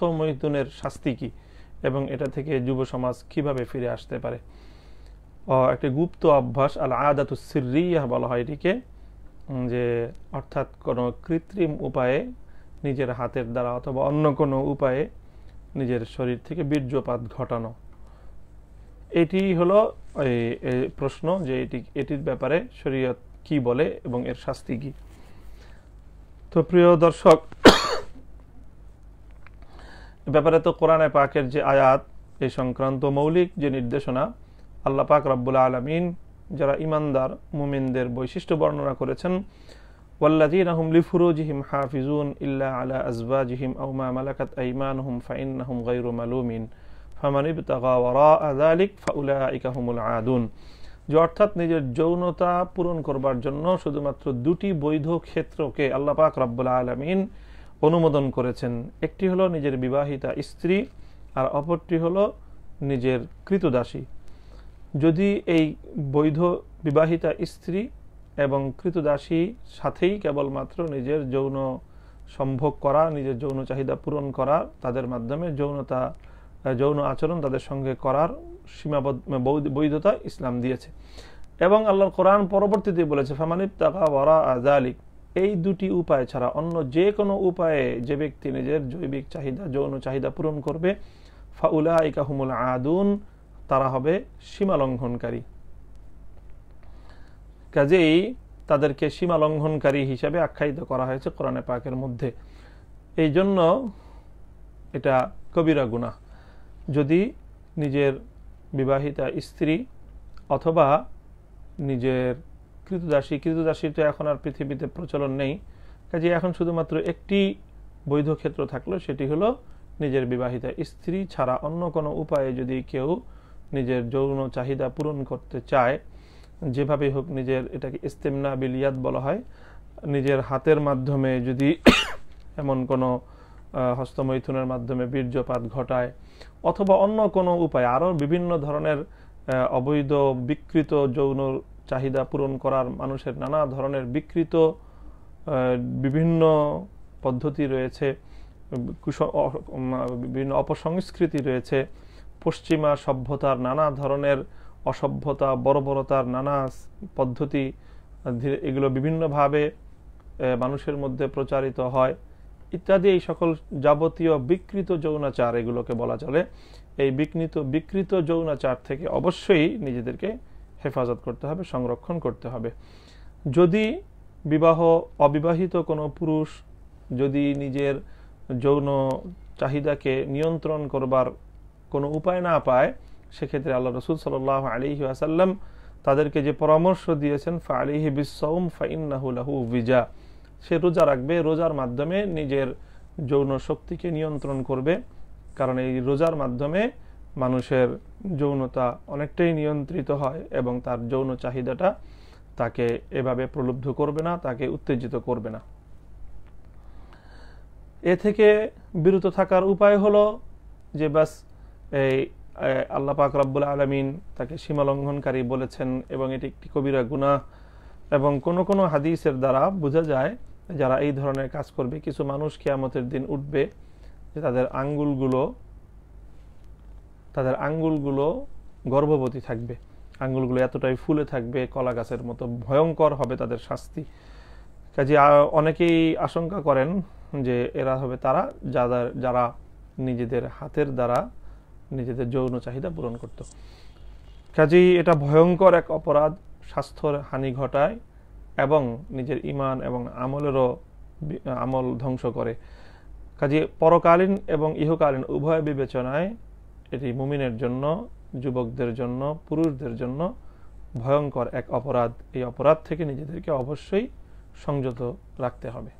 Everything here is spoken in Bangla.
অর্থ মৈথুনের শাস্তি কী এবং এটা থেকে যুব সমাজ কিভাবে ফিরে আসতে পারে একটি গুপ্ত অভ্যাস আল আদাত সিরিয়া বলা হয় এটিকে যে অর্থাৎ কোনো কৃত্রিম উপায়ে নিজের হাতের দ্বারা অথবা অন্য কোনো উপায়ে নিজের শরীর থেকে বীর্যপাত ঘটানো এটি হলো এই প্রশ্ন যে এটি এটির ব্যাপারে শরীয়ত কি বলে এবং এর শাস্তি কি তো প্রিয় দর্শক ব্যাপারে তো কোরআনে পাকের যে আয়াত এই সংক্রান্ত মৌলিক যে নির্দেশনা আল্লাহ পাক রব্বুল আলমিন যারা ইমানদার মুমিনদের বৈশিষ্ট্য বর্ণনা করেছেন জিহিম ফাইন আদালিক আদুন অর্থাৎ নিজের যৌনতা পূরণ করবার জন্য শুধুমাত্র দুটি বৈধ ক্ষেত্রকে আল্লাপাক রব্বুল আলমিন অনুমোদন করেছেন একটি হলো নিজের বিবাহিতা স্ত্রী আর অপরটি হলো নিজের কৃতদাসী যদি এই বৈধ বিবাহিতা স্ত্রী এবং কৃতদাসী সাথেই কেবলমাত্র নিজের যৌন সম্ভোগ করা নিজের যৌন চাহিদা পূরণ করা তাদের মাধ্যমে যৌনতা যৌন আচরণ তাদের সঙ্গে করার সীমাবদ্ধ বৈধতা ইসলাম দিয়েছে এবং আল্লাহর কোরআন পরবর্তীতে বলেছে ফামানিব তাকা ওয়ারা আজালিক এই দুটি উপায় ছাড়া অন্য যে কোনো উপায়ে যে ব্যক্তি নিজের জৈবিক চাহিদা যৌন চাহিদা পূরণ করবে ফাউলা ইকাহুমুল আদুন তারা হবে সীমা লঙ্ঘনকারী কাজেই তাদেরকে সীমা লঙ্ঘনকারী হিসাবে আখ্যায়িত করা হয়েছে কোরআনে পাকের মধ্যে এই জন্য এটা কবিরা গুণা যদি নিজের বিবাহিতা স্ত্রী অথবা নিজের কৃতদাসী কৃতদাসী তো এখন আর পৃথিবীতে প্রচলন নেই কাজে এখন শুধুমাত্র একটি বৈধ ক্ষেত্র থাকলো সেটি হলো নিজের বিবাহিতা স্ত্রী ছাড়া অন্য কোনো উপায়ে যদি কেউ নিজের যৌন চাহিদা পূরণ করতে চায় যেভাবে হোক নিজের এটাকে ইস্তেমনা বিলিয়াদ বলা হয় নিজের হাতের মাধ্যমে যদি এমন কোনো হস্তমৈথুনের মাধ্যমে বীর্যপাত ঘটায় অথবা অন্য কোনো উপায় আরও বিভিন্ন ধরনের অবৈধ বিকৃত যৌন চাহিদা পূরণ করার মানুষের নানা ধরনের বিকৃত বিভিন্ন পদ্ধতি রয়েছে বিভিন্ন অপসংস্কৃতি রয়েছে পশ্চিমা সভ্যতার নানা ধরনের অসভ্যতা বর্বরতার নানা পদ্ধতি এগুলো বিভিন্নভাবে মানুষের মধ্যে প্রচারিত হয় ইত্যাদি এই সকল যাবতীয় বিকৃত যৌনাচার এগুলোকে বলা চলে এই বিকৃত বিকৃত যৌনাচার থেকে অবশ্যই নিজেদেরকে হেফাজত করতে হবে সংরক্ষণ করতে হবে যদি বিবাহ অবিবাহিত কোনো পুরুষ যদি নিজের যৌন চাহিদাকে নিয়ন্ত্রণ করবার কোনো উপায় না পায় সেক্ষেত্রে আল্লাহ রসুল সাল্লাহ আলী আসাল্লাম তাদেরকে যে পরামর্শ দিয়েছেন ফা আলিহি বিসম ফাইনাহুলাহু ভিজা সে রোজা রাখবে রোজার মাধ্যমে নিজের যৌন শক্তিকে নিয়ন্ত্রণ করবে কারণ এই রোজার মাধ্যমে মানুষের যৌনতা অনেকটাই নিয়ন্ত্রিত হয় এবং তার যৌন চাহিদাটা তাকে এভাবে প্রলুব্ধ করবে না তাকে উত্তেজিত করবে না এ থেকে বিরত থাকার উপায় হলো যে বাস এই আল্লাপাক পাক রাব্বুল আলমিন তাকে সীমালঙ্ঘনকারী বলেছেন এবং এটি একটি কবিরা গুণা এবং কোনো কোনো হাদিসের দ্বারা বোঝা যায় যারা এই ধরনের কাজ করবে কিছু মানুষ কেয়ামতের দিন উঠবে যে তাদের আঙ্গুলগুলো তাদের আঙ্গুলগুলো গর্ভবতী থাকবে আঙ্গুলগুলো এতটাই ফুলে থাকবে কলা গাছের মতো ভয়ঙ্কর হবে তাদের শাস্তি কাজে অনেকেই আশঙ্কা করেন যে এরা হবে তারা যাদের যারা নিজেদের হাতের দ্বারা নিজেদের যৌন চাহিদা পূরণ করত কাজেই এটা ভয়ঙ্কর এক অপরাধ স্বাস্থ্যর হানি ঘটায় এবং নিজের ইমান এবং আমলেরও আমল ধ্বংস করে কাজে পরকালীন এবং ইহকালীন উভয় বিবেচনায় এটি মুমিনের জন্য যুবকদের জন্য পুরুষদের জন্য ভয়ঙ্কর এক অপরাধ এই অপরাধ থেকে নিজেদেরকে অবশ্যই সংযত রাখতে হবে